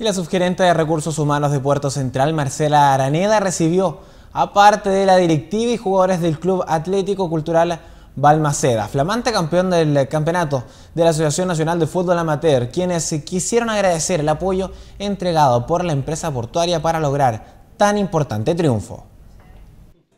Y la subgerente de Recursos Humanos de Puerto Central, Marcela Araneda, recibió, a parte de la directiva y jugadores del Club Atlético Cultural Balmaceda, flamante campeón del campeonato de la Asociación Nacional de Fútbol Amateur, quienes quisieron agradecer el apoyo entregado por la empresa portuaria para lograr tan importante triunfo.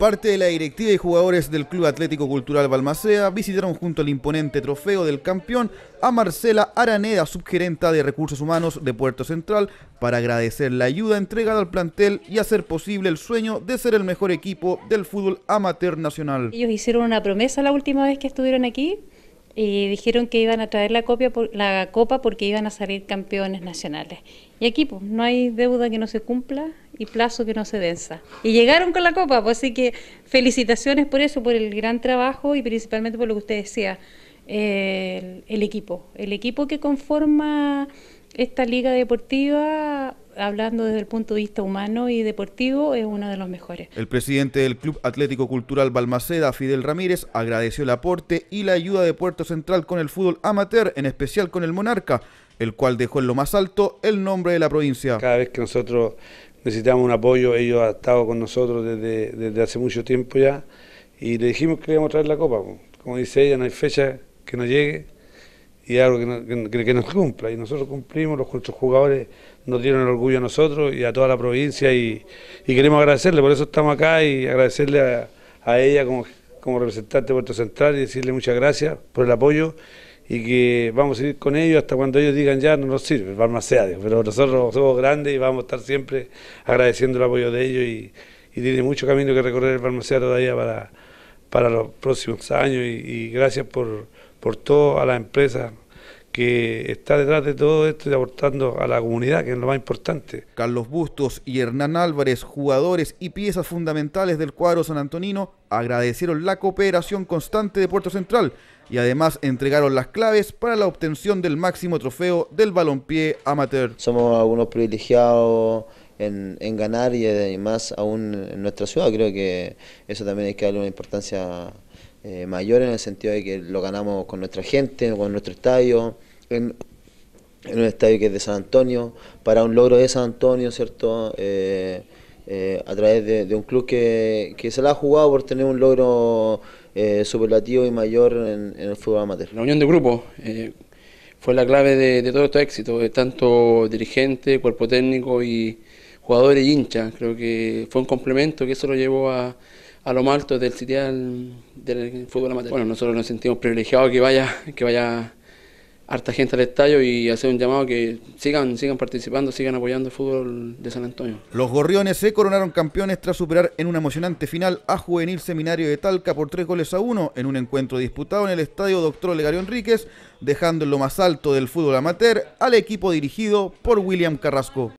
Parte de la directiva y jugadores del Club Atlético Cultural Balmaceda visitaron junto al imponente trofeo del campeón a Marcela Araneda, subgerenta de Recursos Humanos de Puerto Central, para agradecer la ayuda entregada al plantel y hacer posible el sueño de ser el mejor equipo del fútbol amateur nacional. Ellos hicieron una promesa la última vez que estuvieron aquí y dijeron que iban a traer la, copia la copa porque iban a salir campeones nacionales. Y aquí pues, no hay deuda que no se cumpla y plazo que no se densa... Y llegaron con la copa, pues así que felicitaciones por eso, por el gran trabajo y principalmente por lo que usted decía, el, el equipo, el equipo que conforma esta liga deportiva, hablando desde el punto de vista humano y deportivo, es uno de los mejores. El presidente del Club Atlético Cultural Balmaceda, Fidel Ramírez, agradeció el aporte y la ayuda de Puerto Central con el fútbol amateur, en especial con el Monarca, el cual dejó en lo más alto el nombre de la provincia. Cada vez que nosotros necesitamos un apoyo, ellos han estado con nosotros desde, hace mucho tiempo ya, y le dijimos que íbamos a traer la copa, como dice ella, no hay fecha que nos llegue y algo que, que, nos cumpla, y nosotros cumplimos, los, nuestros jugadores nos dieron el orgullo a nosotros y a toda la provincia, y, queremos agradecerle, por eso estamos acá y agradecerle a, ella como, como representante de Puerto Central y decirle muchas gracias por el apoyo y que vamos a ir con ellos hasta cuando ellos digan ya no nos sirve, el farmacéutico, Pero nosotros somos grandes y vamos a estar siempre agradeciendo el apoyo de ellos y, tiene mucho camino que recorrer el farmacéutico todavía para, para los próximos años y, gracias por, por todo a la empresa que está detrás de todo esto y aportando a la comunidad, que es lo más importante. Carlos Bustos y Hernán Álvarez, jugadores y piezas fundamentales del cuadro San Antonino, agradecieron la cooperación constante de Puerto Central y además entregaron las claves para la obtención del máximo trofeo del balompié amateur. Somos algunos privilegiados en, ganar y además aún en nuestra ciudad, creo que eso también hay que darle una importancia eh, mayor en el sentido de que lo ganamos con nuestra gente, con nuestro estadio, en, un estadio que es de San Antonio, para un logro de San Antonio, ¿cierto? Eh, eh, a través de, un club que, se la ha jugado por tener un logro superlativo y mayor en, el fútbol amateur. La unión de grupos fue la clave de, de todo este éxito, de tanto dirigente, cuerpo técnico y jugadores y hinchas. Creo que fue un complemento que eso lo llevó a, a lo más alto del sitial del fútbol amateur. Bueno, nosotros nos sentimos privilegiados que vaya, que vaya harta gente al estadio y hacer un llamado que sigan, sigan participando, sigan apoyando el fútbol de San Antonio. Los gorriones se coronaron campeones tras superar en una emocionante final a Juvenil Seminario de Talca por tres goles a uno en un encuentro disputado en el estadio Doctor Olegario Enríquez, dejando en lo más alto del fútbol amateur al equipo dirigido por William Carrasco.